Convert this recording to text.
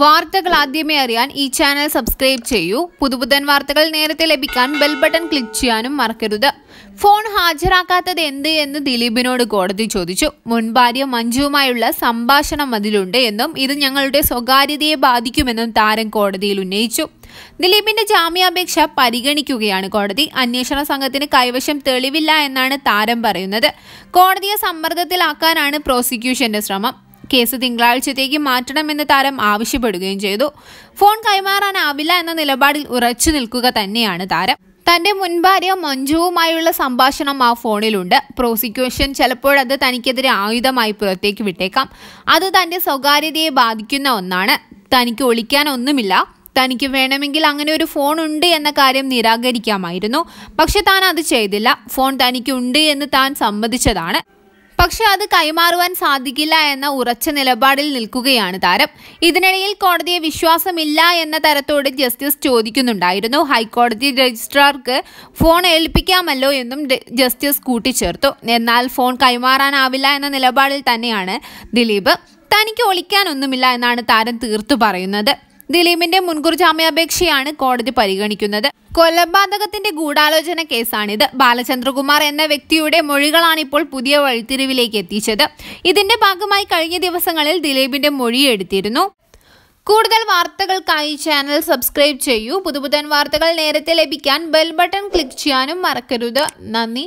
വാർത്തകൾ ആദ്യമേ അറിയാൻ ഈ ചാനൽ സബ്സ്ക്രൈബ് ചെയ്യൂ പുതുപുതൻ വാർത്തകൾ നേരത്തെ ലഭിക്കാൻ ബെൽ ബട്ടൺ ക്ലിക്ക് ചെയ്യാനും മറക്കരുത് ഫോൺ ഹാജരാക്കാത്തത് എന്ത് എന്ന് ദിലീപിനോട് കോടതി ചോദിച്ചു മുൻ ഭാര്യ മഞ്ജുവുമായുള്ള സംഭാഷണം അതിലുണ്ട് എന്നും ഇത് ഞങ്ങളുടെ സ്വകാര്യതയെ ബാധിക്കുമെന്നും താരം കോടതിയിൽ ഉന്നയിച്ചു ദിലീപിന്റെ ജാമ്യാപേക്ഷ പരിഗണിക്കുകയാണ് കോടതി അന്വേഷണ സംഘത്തിന് കൈവശം തെളിവില്ല എന്നാണ് താരം പറയുന്നത് കോടതിയെ സമ്മർദ്ദത്തിലാക്കാനാണ് പ്രോസിക്യൂഷന്റെ ശ്രമം കേസ് തിങ്കളാഴ്ചത്തേക്ക് മാറ്റണമെന്ന് താരം ആവശ്യപ്പെടുകയും ചെയ്തു ഫോൺ കൈമാറാനാവില്ല എന്ന നിലപാടിൽ ഉറച്ചു നിൽക്കുക തന്നെയാണ് താരം തന്റെ മുൻ ഭാര്യ മഞ്ജുവുമായുള്ള സംഭാഷണം ആ ഫോണിലുണ്ട് പ്രോസിക്യൂഷൻ ചിലപ്പോഴത് തനിക്കെതിരെ ആയുധമായി പുറത്തേക്ക് വിട്ടേക്കാം അത് തന്റെ സ്വകാര്യതയെ ബാധിക്കുന്ന ഒന്നാണ് തനിക്ക് ഒളിക്കാനൊന്നുമില്ല തനിക്ക് വേണമെങ്കിൽ അങ്ങനെ ഒരു ഫോൺ ഉണ്ട് എന്ന കാര്യം നിരാകരിക്കാമായിരുന്നു പക്ഷെ താൻ അത് ചെയ്തില്ല ഫോൺ തനിക്കുണ്ട് എന്ന് താൻ സമ്മതിച്ചതാണ് പക്ഷേ അത് കൈമാറുവാൻ സാധിക്കില്ല എന്ന ഉറച്ച നിലപാടിൽ നിൽക്കുകയാണ് താരം ഇതിനിടയിൽ കോടതിയെ വിശ്വാസമില്ല എന്ന തരത്തോട് ജസ്റ്റിസ് ചോദിക്കുന്നുണ്ടായിരുന്നു ഹൈക്കോടതി രജിസ്ട്രാർക്ക് ഫോൺ ഏൽപ്പിക്കാമല്ലോ എന്നും ജസ്റ്റിസ് കൂട്ടിച്ചേർത്തു എന്നാൽ ഫോൺ കൈമാറാനാവില്ല എന്ന നിലപാടിൽ തന്നെയാണ് ദിലീപ് തനിക്ക് ഒളിക്കാനൊന്നുമില്ല എന്നാണ് താരം തീർത്തു പറയുന്നത് ദിലീപിന്റെ മുൻകൂർ ജാമ്യാപേക്ഷയാണ് കോടതി പരിഗണിക്കുന്നത് കൊലപാതകത്തിന്റെ ഗൂഢാലോചന കേസാണിത് ബാലചന്ദ്രകുമാർ എന്ന വ്യക്തിയുടെ മൊഴികളാണ് ഇപ്പോൾ പുതിയ വഴിത്തിരിവിലേക്ക് എത്തിച്ചത് ഇതിന്റെ ഭാഗമായി കഴിഞ്ഞ ദിവസങ്ങളിൽ ദിലീപിന്റെ എടുത്തിരുന്നു കൂടുതൽ വാർത്തകൾക്കായി ചാനൽ സബ്സ്ക്രൈബ് ചെയ്യൂ പുതുപുത്തൻ വാർത്തകൾ നേരത്തെ ലഭിക്കാൻ ബെൽ ബട്ടൺ ക്ലിക്ക് ചെയ്യാനും മറക്കരുത് നന്ദി